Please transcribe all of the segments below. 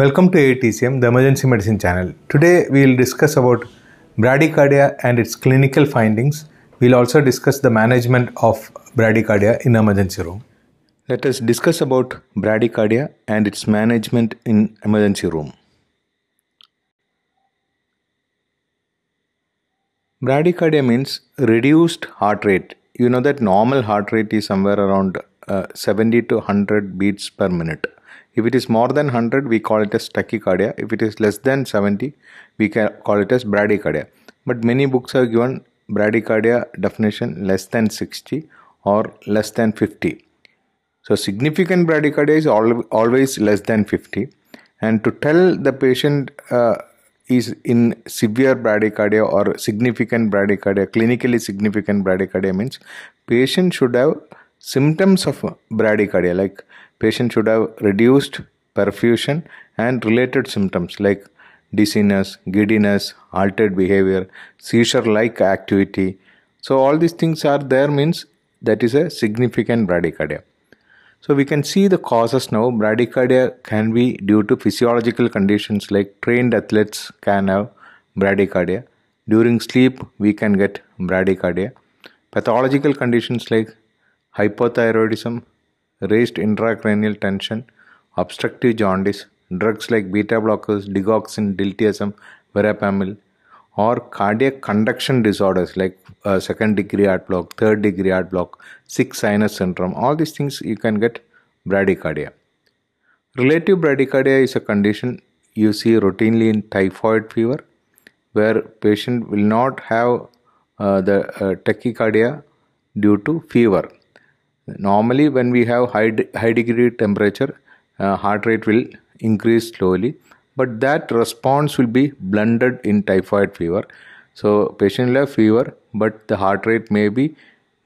Welcome to ATCM, the emergency medicine channel. Today we will discuss about bradycardia and its clinical findings. We'll also discuss the management of bradycardia in emergency room. Let us discuss about bradycardia and its management in emergency room. Bradycardia means reduced heart rate. You know that normal heart rate is somewhere around uh, 70 to 100 beats per minute. If it is more than 100, we call it as tachycardia. If it is less than 70, we can call it as bradycardia. But many books have given bradycardia definition less than 60 or less than 50. So significant bradycardia is al always less than 50. And to tell the patient uh, is in severe bradycardia or significant bradycardia, clinically significant bradycardia means patient should have symptoms of bradycardia like patient should have reduced perfusion and related symptoms like dizziness giddiness altered behavior seizure like activity so all these things are there means that is a significant bradycardia so we can see the causes now bradycardia can be due to physiological conditions like trained athletes can have bradycardia during sleep we can get bradycardia pathological conditions like hypothyroidism, raised intracranial tension, obstructive jaundice, drugs like beta blockers, digoxin, diltiazem, verapamil, or cardiac conduction disorders like uh, second degree heart block, third degree heart block, sick sinus syndrome, all these things you can get bradycardia. Relative bradycardia is a condition you see routinely in typhoid fever where patient will not have uh, the uh, tachycardia due to fever normally when we have high, de high degree temperature uh, heart rate will increase slowly but that response will be blunted in typhoid fever so patient will have fever but the heart rate may be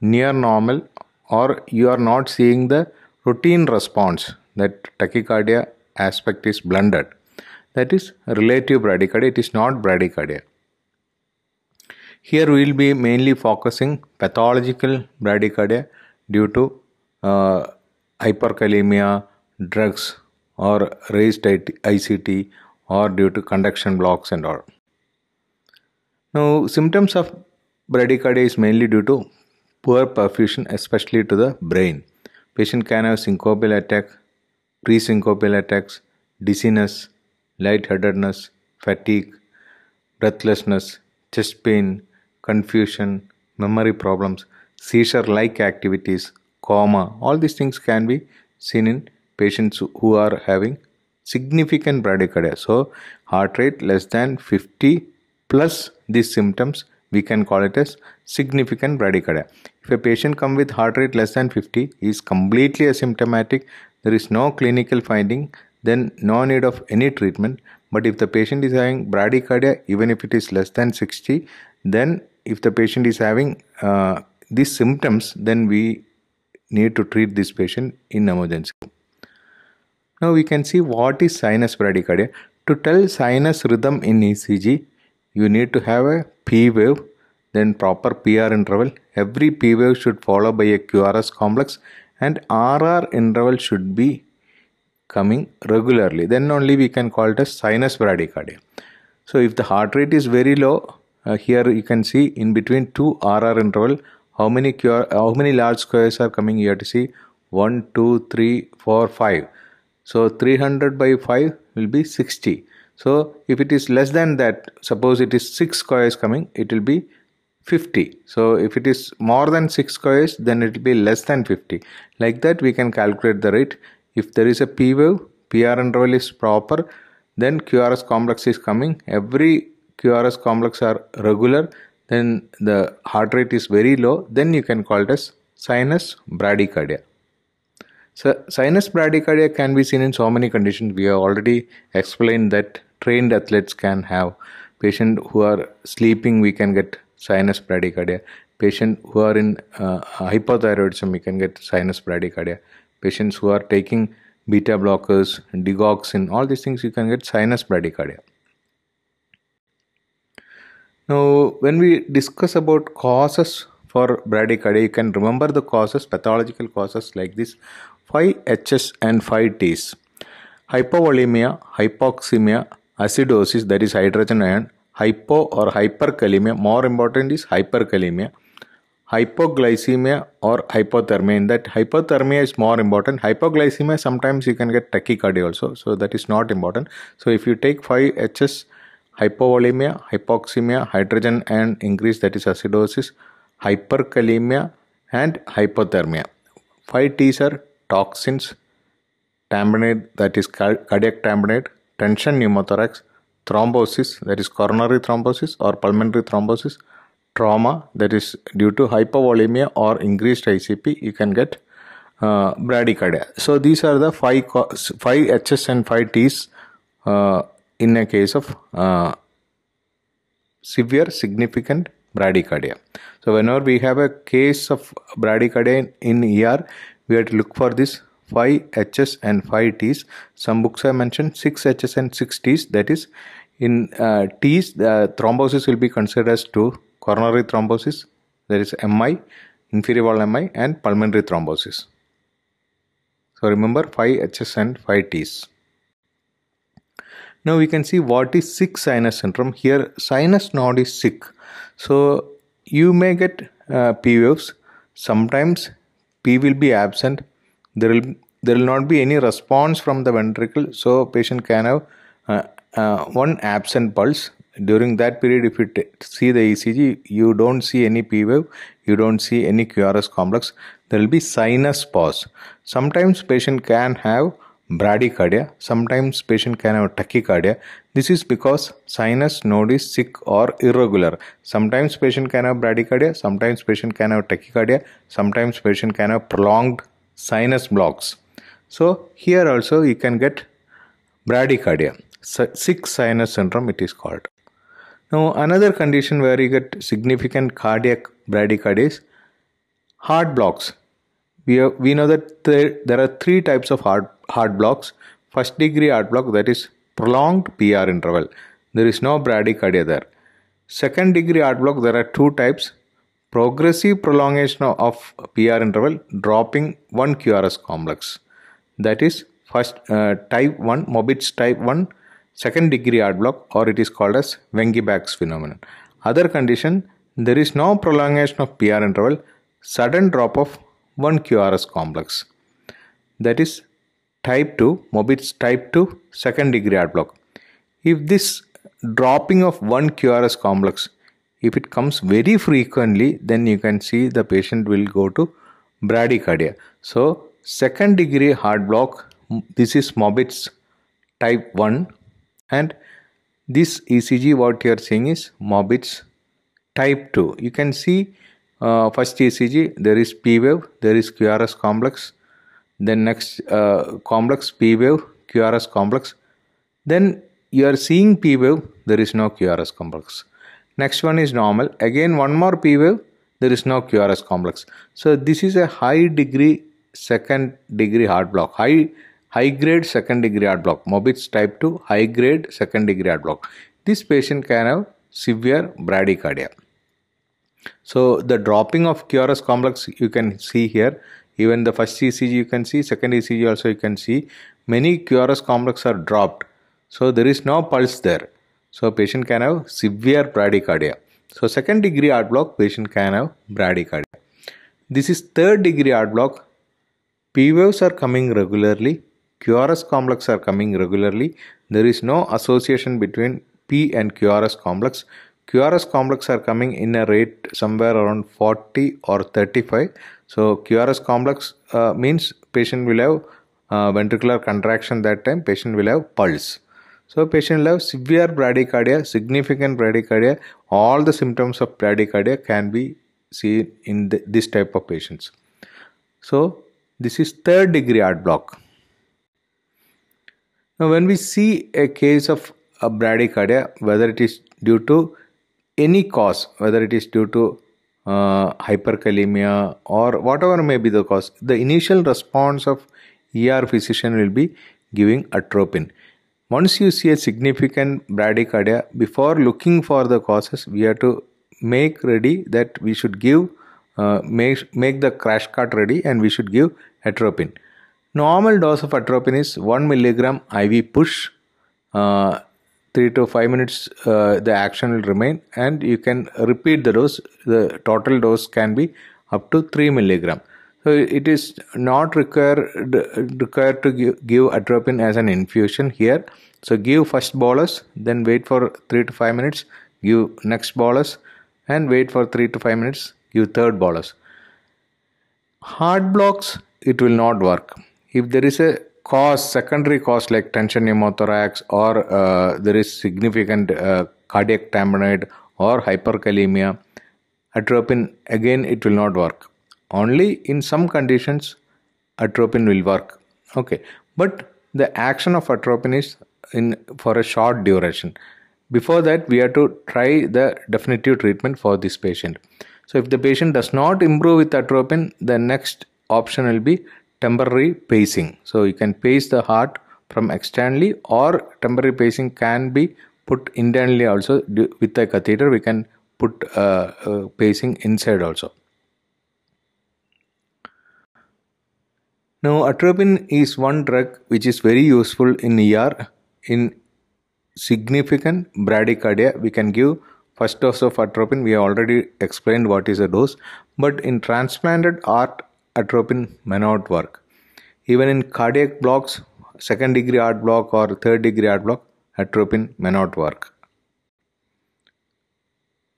near normal or you are not seeing the routine response that tachycardia aspect is blunted that is relative bradycardia it is not bradycardia here we will be mainly focusing pathological bradycardia due to uh, hyperkalemia, drugs, or raised ICT, or due to conduction blocks and all. Now, symptoms of bradycardia is mainly due to poor perfusion, especially to the brain. Patient can have syncopal attack, pre-syncopal attacks, dizziness, lightheadedness, fatigue, breathlessness, chest pain, confusion, memory problems, seizure-like activities, coma, all these things can be seen in patients who are having significant bradycardia. So heart rate less than 50 plus these symptoms, we can call it as significant bradycardia. If a patient come with heart rate less than 50, is completely asymptomatic, there is no clinical finding, then no need of any treatment. But if the patient is having bradycardia, even if it is less than 60, then if the patient is having uh, these symptoms, then we need to treat this patient in emergency. Now we can see what is sinus bradycardia. To tell sinus rhythm in ECG, you need to have a P wave, then proper PR interval. Every P wave should follow by a QRS complex and RR interval should be coming regularly. Then only we can call it as sinus bradycardia. So if the heart rate is very low, uh, here you can see in between two RR interval, how many cure, how many large squares are coming here to see 1 2 3 4 5 so 300 by 5 will be 60 so if it is less than that suppose it is 6 squares coming it will be 50 so if it is more than 6 squares then it will be less than 50 like that we can calculate the rate if there is a p wave pr interval is proper then qrs complex is coming every qrs complex are regular then the heart rate is very low, then you can call it as sinus bradycardia. So sinus bradycardia can be seen in so many conditions. We have already explained that trained athletes can have patient who are sleeping, we can get sinus bradycardia. Patient who are in uh, hypothyroidism, we can get sinus bradycardia. Patients who are taking beta blockers, digoxin, all these things, you can get sinus bradycardia. Now, when we discuss about causes for bradycardia, you can remember the causes, pathological causes like this 5Hs and 5Ts hypovolemia, hypoxemia, acidosis that is hydrogen ion, hypo or hyperkalemia, more important is hyperkalemia, hypoglycemia or hypothermia. In that hypothermia is more important. Hypoglycemia sometimes you can get tachycardia also, so that is not important. So if you take 5 Hs hypovolemia, hypoxemia, hydrogen and increase that is acidosis, hyperkalemia and hypothermia. 5 T's are toxins, tamponade that is cardiac tamponade, tension pneumothorax, thrombosis that is coronary thrombosis or pulmonary thrombosis, trauma that is due to hypovolemia or increased ICP you can get uh, bradycardia. So these are the 5, five H's and 5 T's uh, in a case of uh, severe significant bradycardia. So whenever we have a case of bradycardia in, ER, we have to look for this 5 Hs and 5 Ts. Some books I mentioned 6 Hs and 6 Ts. That is, in uh, Ts, the thrombosis will be considered as 2 coronary thrombosis, there is MI, inferior wall MI, and pulmonary thrombosis. So remember 5 Hs and 5 Ts. Now we can see what is sick sinus syndrome. Here sinus node is sick. So you may get uh, P waves. Sometimes P will be absent. There will there will not be any response from the ventricle. So patient can have uh, uh, one absent pulse. During that period, if you see the ECG, you don't see any P wave, you don't see any QRS complex. There will be sinus pause. Sometimes patient can have bradycardia. Sometimes patient can have tachycardia. This is because sinus node is sick or irregular. Sometimes patient can have bradycardia. Sometimes patient can have tachycardia. Sometimes patient can have prolonged sinus blocks. So here also you can get bradycardia. Sick sinus syndrome it is called. Now another condition where you get significant cardiac bradycardia is heart blocks we, have, we know that there, there are three types of hard, heart blocks. First degree heart block that is prolonged PR interval. There is no bradycardia there. Second degree heart block there are two types. Progressive prolongation of PR interval dropping one QRS complex. That is first uh, type 1 Mobitz type 1 second degree heart block or it is called as Wengeback's phenomenon. Other condition there is no prolongation of PR interval, sudden drop of one QRS complex. That is type 2, Mobit's type 2 second degree block. If this dropping of one QRS complex, if it comes very frequently, then you can see the patient will go to bradycardia. So second degree heart block, this is Mobit's type 1 and this ECG what you are seeing is Mobit's type 2. You can see uh, first ECG, there is P wave, there is QRS complex, then next uh, complex P wave, QRS complex, then you are seeing P wave, there is no QRS complex. Next one is normal, again one more P wave, there is no QRS complex. So this is a high degree second degree heart block, high high grade second degree heart block, Mobitz type 2 high grade second degree heart block. This patient can have severe bradycardia. So the dropping of QRS complex you can see here. Even the first ECG you can see, second ECG also you can see. Many QRS complex are dropped. So there is no pulse there. So patient can have severe bradycardia. So second degree heart block patient can have bradycardia. This is third degree heart block. P waves are coming regularly. QRS complex are coming regularly. There is no association between P and QRS complex. QRS complex are coming in a rate somewhere around 40 or 35. So QRS complex uh, means patient will have uh, ventricular contraction that time, patient will have pulse. So patient will have severe bradycardia, significant bradycardia, all the symptoms of bradycardia can be seen in the, this type of patients. So this is third degree heart block. Now when we see a case of a uh, bradycardia, whether it is due to any cause, whether it is due to uh, hyperkalemia or whatever may be the cause, the initial response of ER physician will be giving atropine. Once you see a significant bradycardia, before looking for the causes, we have to make ready that we should give, uh, make, make the crash cart ready and we should give atropine. Normal dose of atropine is 1 milligram IV push uh, 3 to 5 minutes uh, the action will remain and you can repeat the dose the total dose can be up to 3 milligram so it is not required required to give, give atropine as an infusion here so give first bolus then wait for 3 to 5 minutes give next bolus and wait for 3 to 5 minutes give third bolus hard blocks it will not work if there is a cause secondary cause like tension pneumothorax or uh, there is significant uh, cardiac tamponade or hyperkalemia atropine again it will not work only in some conditions atropine will work okay but the action of atropine is in for a short duration before that we have to try the definitive treatment for this patient so if the patient does not improve with atropine the next option will be temporary pacing. So you can pace the heart from externally or temporary pacing can be put internally also with a catheter we can put uh, uh, pacing inside also. Now atropine is one drug which is very useful in ER in significant bradycardia we can give first dose of atropine we have already explained what is the dose but in transplanted heart atropine may not work. Even in cardiac blocks, second degree heart block or third degree heart block, atropine may not work.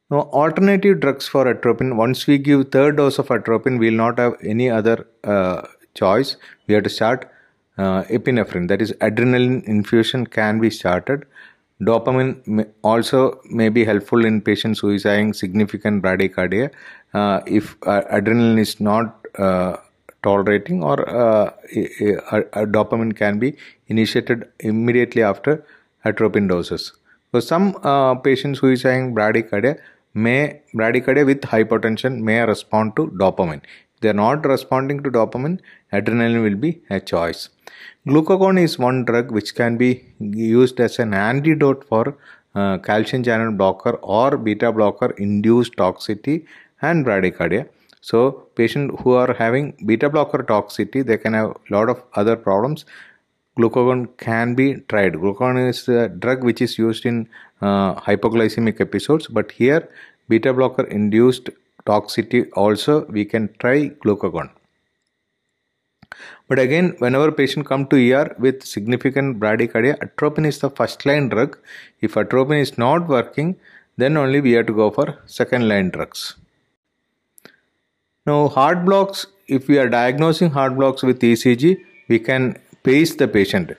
Now, alternative drugs for atropine, once we give third dose of atropine, we will not have any other uh, choice. We have to start uh, epinephrine, that is adrenaline infusion can be started. Dopamine may also may be helpful in patients who is having significant bradycardia. Uh, if uh, adrenaline is not uh, tolerating or uh, a, dopamine can be initiated immediately after atropine doses. So some uh, patients who is having bradycardia may bradycardia with hypertension may respond to dopamine. If they are not responding to dopamine, adrenaline will be a choice. Glucagon is one drug which can be used as an antidote for uh, calcium channel blocker or beta blocker induced toxicity and bradycardia. So patients who are having beta blocker toxicity, they can have a lot of other problems. Glucagon can be tried. Glucagon is a drug which is used in uh, hypoglycemic episodes, but here beta blocker induced toxicity also we can try glucagon. But again, whenever patient come to ER with significant bradycardia, atropine is the first line drug. If atropine is not working, then only we have to go for second line drugs. Now heart blocks, if we are diagnosing heart blocks with ECG, we can pace the patient.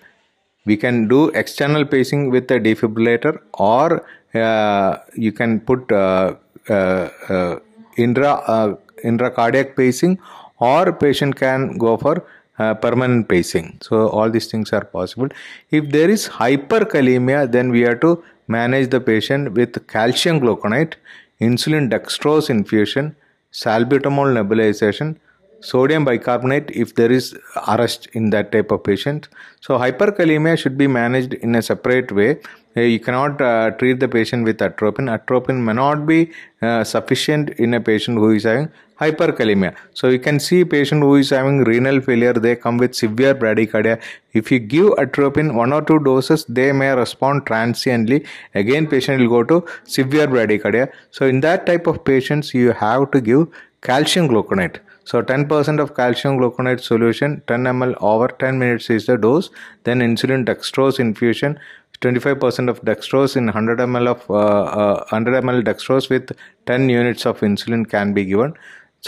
We can do external pacing with a defibrillator or uh, you can put uh, uh, uh intra, uh, intracardiac pacing or patient can go for uh, permanent pacing. So all these things are possible. If there is hyperkalemia, then we have to manage the patient with calcium gluconate, insulin dextrose infusion, salbutamol nebulization sodium bicarbonate if there is arrest in that type of patient so hyperkalemia should be managed in a separate way you cannot uh, treat the patient with atropine. Atropine may not be uh, sufficient in a patient who is having hyperkalemia. So you can see patient who is having renal failure, they come with severe bradycardia. If you give atropine one or two doses, they may respond transiently. Again, patient will go to severe bradycardia. So in that type of patients, you have to give calcium gluconate. So 10% of calcium gluconate solution 10 ml over 10 minutes is the dose. Then insulin dextrose infusion 25% of dextrose in 100 ml of uh, 100 uh, ml dextrose with 10 units of insulin can be given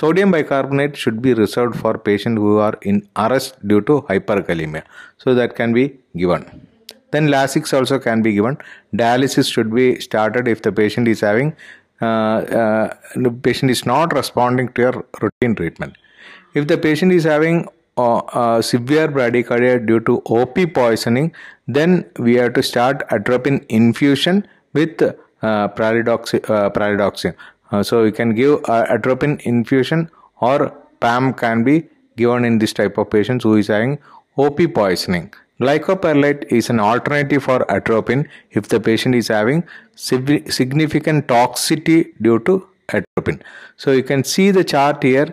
sodium bicarbonate should be reserved for patients who are in arrest due to hyperkalemia so that can be given then lasix also can be given dialysis should be started if the patient is having uh, uh, the patient is not responding to your routine treatment if the patient is having uh, uh, severe bradycardia due to OP poisoning, then we have to start atropine infusion with uh, pralidoxi uh, pralidoxin. Uh, so we can give uh, atropine infusion or PAM can be given in this type of patients who is having OP poisoning. Glycopyrrolate is an alternative for atropine if the patient is having significant toxicity due to atropine. So you can see the chart here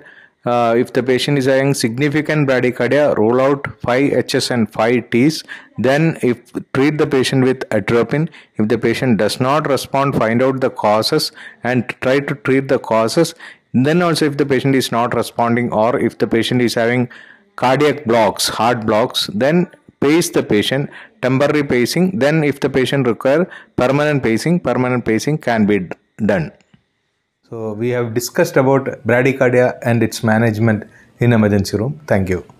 uh, if the patient is having significant bradycardia roll out 5 hs and 5 t's then if treat the patient with atropine if the patient does not respond find out the causes and try to treat the causes then also if the patient is not responding or if the patient is having cardiac blocks heart blocks then pace the patient temporary pacing then if the patient requires permanent pacing permanent pacing can be done so we have discussed about bradycardia and its management in emergency room. Thank you.